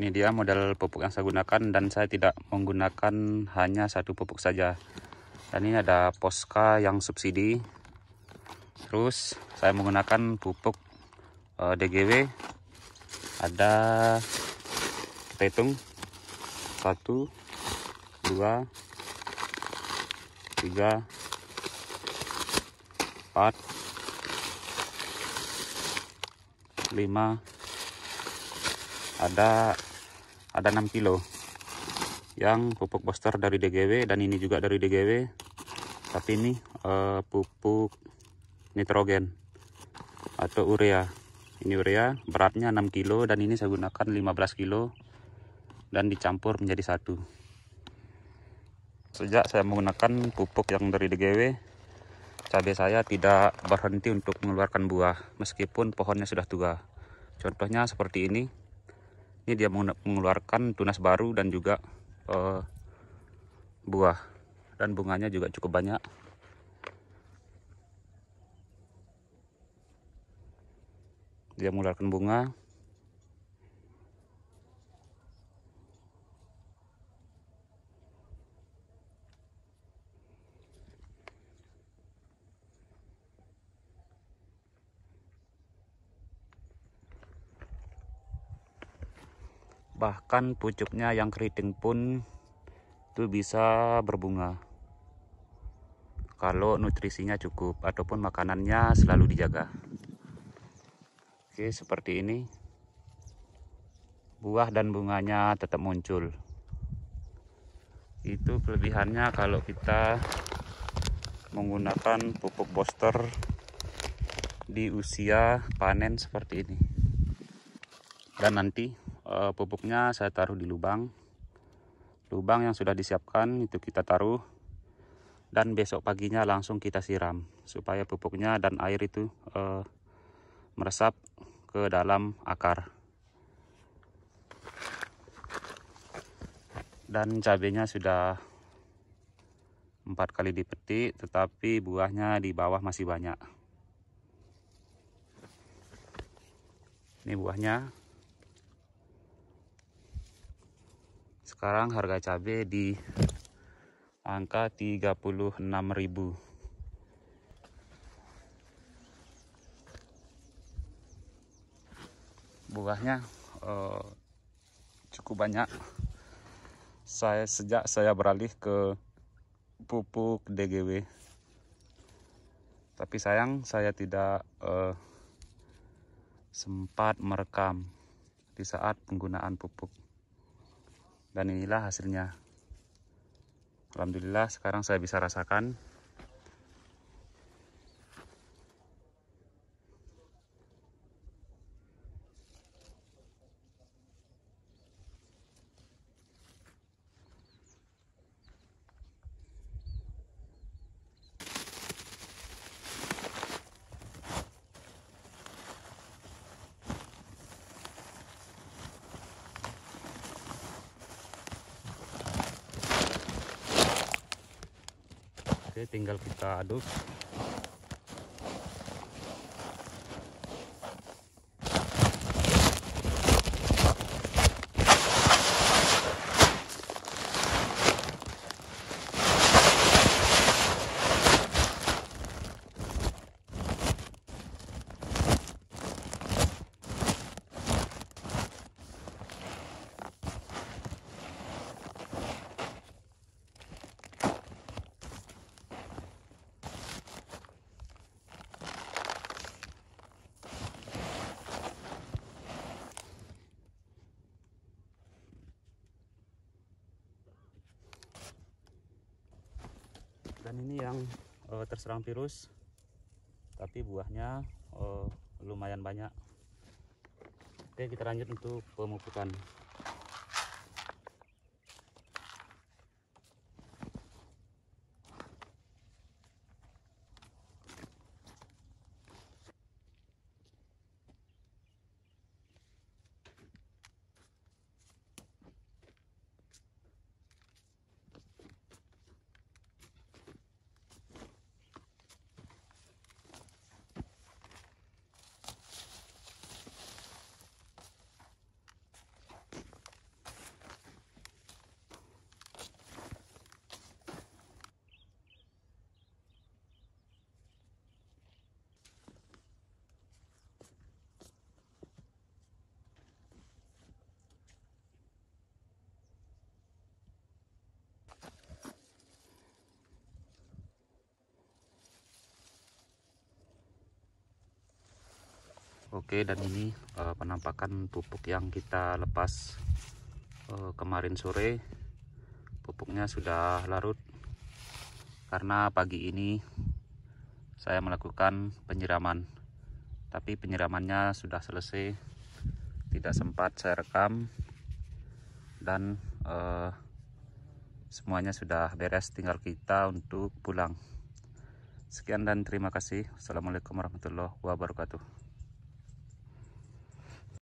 ini dia model pupuk yang saya gunakan dan saya tidak menggunakan hanya satu pupuk saja dan ini ada posca yang subsidi terus saya menggunakan pupuk uh, eh, DGW ada kita hitung 1 2 3 4 5 ada ada 6 kilo yang pupuk booster dari DGW dan ini juga dari DGW tapi ini uh, pupuk nitrogen atau urea ini urea beratnya 6 kilo dan ini saya gunakan 15 kilo dan dicampur menjadi satu sejak saya menggunakan pupuk yang dari DGW cabai saya tidak berhenti untuk mengeluarkan buah meskipun pohonnya sudah tua contohnya seperti ini ini dia mengeluarkan tunas baru dan juga uh, buah dan bunganya juga cukup banyak dia mengeluarkan bunga bahkan pucuknya yang keriting pun itu bisa berbunga kalau nutrisinya cukup ataupun makanannya selalu dijaga oke seperti ini buah dan bunganya tetap muncul itu kelebihannya kalau kita menggunakan pupuk booster di usia panen seperti ini dan nanti pupuknya eh, saya taruh di lubang lubang yang sudah disiapkan itu kita taruh dan besok paginya langsung kita siram supaya pupuknya dan air itu uh, meresap ke dalam akar dan cabenya sudah empat kali dipetik tetapi buahnya di bawah masih banyak ini buahnya sekarang harga cabai di angka 36.000 buahnya eh, cukup banyak saya sejak saya beralih ke pupuk DGW tapi sayang saya tidak eh, sempat merekam di saat penggunaan pupuk dan inilah hasilnya Alhamdulillah sekarang saya bisa rasakan tinggal kita aduk. ikan ini yang uh, terserang virus tapi buahnya uh, lumayan banyak oke kita lanjut untuk pemupukan Oke dan ini uh, penampakan pupuk yang kita lepas uh, kemarin sore pupuknya sudah larut karena pagi ini saya melakukan penyiraman tapi penyiramannya sudah selesai tidak sempat saya rekam dan uh, semuanya sudah beres tinggal kita untuk pulang sekian dan terima kasih assalamualaikum warahmatullahi wabarakatuh